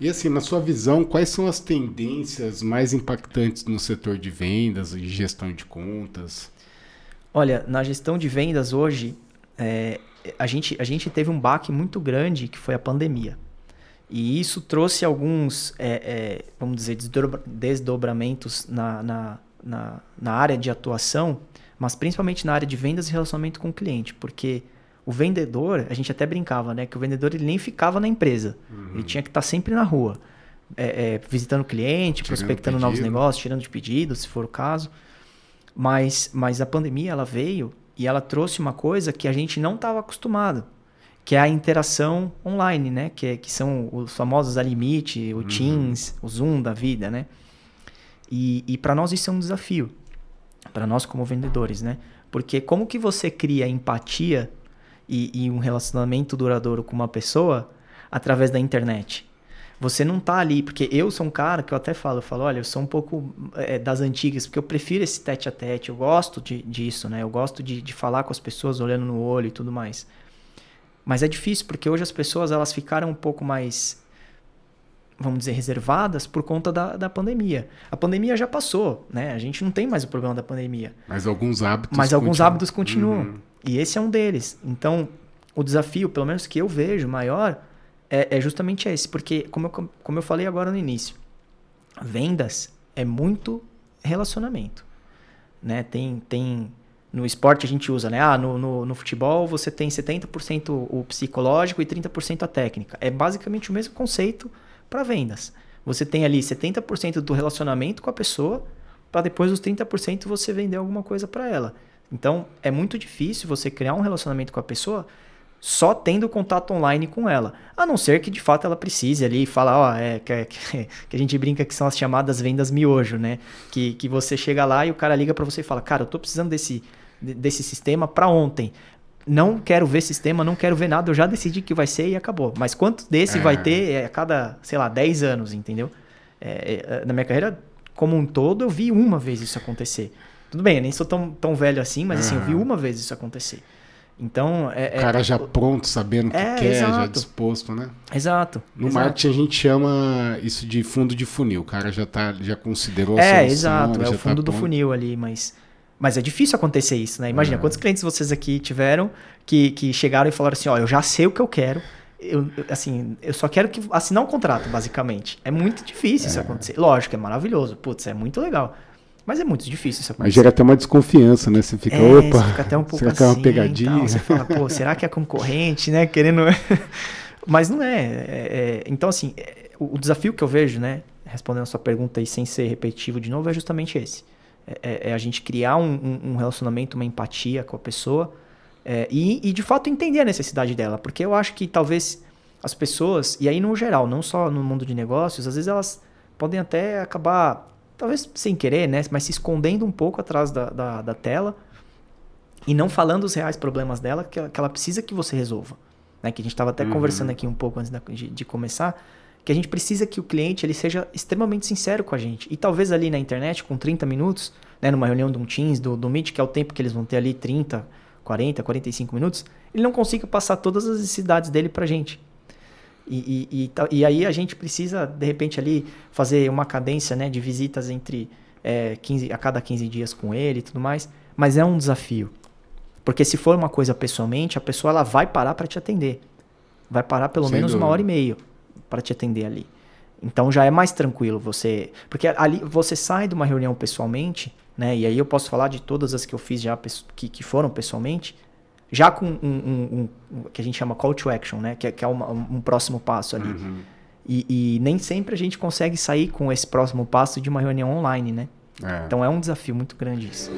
E assim, na sua visão, quais são as tendências mais impactantes no setor de vendas e gestão de contas? Olha, na gestão de vendas hoje, é, a, gente, a gente teve um baque muito grande que foi a pandemia. E isso trouxe alguns, é, é, vamos dizer, desdobramentos na, na, na, na área de atuação, mas principalmente na área de vendas e relacionamento com o cliente, porque o vendedor, a gente até brincava, né? Que o vendedor ele nem ficava na empresa. Uhum. Ele tinha que estar tá sempre na rua. É, é, visitando o cliente, tirando prospectando pedido. novos negócios, tirando de pedido, se for o caso. Mas, mas a pandemia ela veio e ela trouxe uma coisa que a gente não estava acostumado, que é a interação online, né? Que, é, que são os famosos a limite, o uhum. Teams, o Zoom da vida, né? E, e para nós isso é um desafio, para nós como vendedores, né? Porque como que você cria empatia e, e um relacionamento duradouro com uma pessoa através da internet. Você não tá ali, porque eu sou um cara que eu até falo, eu falo, olha, eu sou um pouco é, das antigas, porque eu prefiro esse tete a tete, eu gosto de, disso, né? Eu gosto de, de falar com as pessoas olhando no olho e tudo mais. Mas é difícil, porque hoje as pessoas elas ficaram um pouco mais, vamos dizer, reservadas por conta da, da pandemia. A pandemia já passou, né? A gente não tem mais o problema da pandemia. Mas alguns hábitos. Mas alguns continuam. hábitos continuam. Uhum. E esse é um deles. Então, o desafio, pelo menos que eu vejo maior, é, é justamente esse. Porque, como eu, como eu falei agora no início, vendas é muito relacionamento. Né? Tem, tem no esporte a gente usa, né? Ah, no, no, no futebol você tem 70% o psicológico e 30% a técnica. É basicamente o mesmo conceito para vendas. Você tem ali 70% do relacionamento com a pessoa, para depois os 30% você vender alguma coisa para ela. Então, é muito difícil você criar um relacionamento com a pessoa só tendo contato online com ela. A não ser que de fato ela precise ali falar, ó, é, que, que, que, a gente brinca que são as chamadas vendas miojo, né? Que, que você chega lá e o cara liga para você e fala, cara, eu tô precisando desse, desse sistema para ontem. Não quero ver sistema, não quero ver nada, eu já decidi que vai ser e acabou. Mas quanto desse é. vai ter é a cada, sei lá, 10 anos, entendeu? É, é, na minha carreira como um todo, eu vi uma vez isso acontecer. Tudo bem, eu nem sou tão, tão velho assim, mas uhum. assim, eu vi uma vez isso acontecer. Então, é. é o cara é, já pronto, sabendo o que é, quer, exato. já disposto, né? Exato. No exato. marketing a gente chama isso de fundo de funil. O cara já, tá, já considerou a é, solução. Exato, é, exato. É o tá fundo tá do pronto. funil ali, mas. Mas é difícil acontecer isso, né? Imagina, quantos clientes vocês aqui tiveram que, que chegaram e falaram assim: ó, eu já sei o que eu quero. Eu, assim, eu só quero que assinar um contrato, basicamente. É muito difícil isso é. acontecer. Lógico, é maravilhoso. Putz, é muito legal. Mas é muito difícil isso acontecer. Mas gera até uma desconfiança, né? Você fica, é, opa, você fica até um pouco será que é uma assim pegadinha? você fala, pô, será que é concorrente, né? Querendo... Mas não é. é, é então, assim, é, o, o desafio que eu vejo, né? Respondendo a sua pergunta aí sem ser repetitivo de novo, é justamente esse. É, é, é a gente criar um, um, relacionamento, uma empatia com a pessoa e, e, de fato, entender a necessidade dela. Porque eu acho que talvez as pessoas, e aí no geral, não só no mundo de negócios, às vezes elas podem até acabar talvez sem querer, né? Mas se escondendo um pouco atrás da, da, da tela e não falando os reais problemas dela que ela, que ela precisa que você resolva. Né? Que a gente estava até uhum. conversando aqui um pouco antes da, de, de, começar, que a gente precisa que o cliente ele seja extremamente sincero com a gente. E talvez ali na internet, com 30 minutos, né, numa reunião de um Teams, do, do Meet, que é o tempo que eles vão ter ali, 30, 40, 45 minutos, ele não consiga passar todas as necessidades dele para a gente. E, e, e, e, aí a gente precisa, de repente, ali fazer uma cadência né, de visitas entre é, 15, a cada 15 dias com ele e tudo mais. Mas é um desafio. Porque se for uma coisa pessoalmente, a pessoa ela vai parar para te atender. Vai parar pelo Sem menos dúvida. uma hora e meia para te atender ali. Então já é mais tranquilo você. Porque ali você sai de uma reunião pessoalmente, né? E aí eu posso falar de todas as que eu fiz já que, que foram pessoalmente, já com um, um, um, que a gente chama call to action, né? Que, é, que é uma, um próximo passo ali. Uhum. E, e, nem sempre a gente consegue sair com esse próximo passo de uma reunião online, né? É. Então é um desafio muito grande isso.